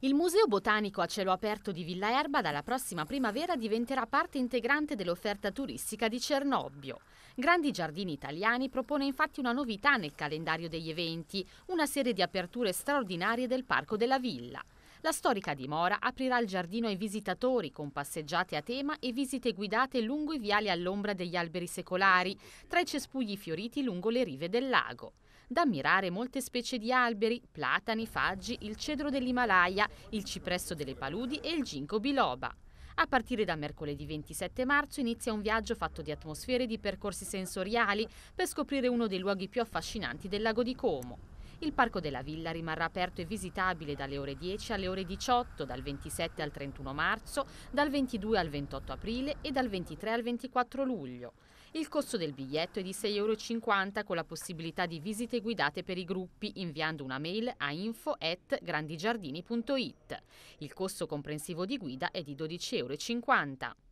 Il Museo Botanico a cielo aperto di Villa Erba dalla prossima primavera diventerà parte integrante dell'offerta turistica di Cernobbio. Grandi Giardini Italiani propone infatti una novità nel calendario degli eventi, una serie di aperture straordinarie del Parco della Villa. La storica dimora aprirà il giardino ai visitatori con passeggiate a tema e visite guidate lungo i viali all'ombra degli alberi secolari, tra i cespugli fioriti lungo le rive del lago. Da ammirare molte specie di alberi, platani, faggi, il cedro dell'Himalaya, il cipresso delle paludi e il ginkgo biloba. A partire da mercoledì 27 marzo inizia un viaggio fatto di atmosfere e di percorsi sensoriali per scoprire uno dei luoghi più affascinanti del lago di Como. Il parco della villa rimarrà aperto e visitabile dalle ore 10 alle ore 18, dal 27 al 31 marzo, dal 22 al 28 aprile e dal 23 al 24 luglio. Il costo del biglietto è di 6,50 euro con la possibilità di visite guidate per i gruppi inviando una mail a info at grandigiardini.it. Il costo comprensivo di guida è di 12,50 euro.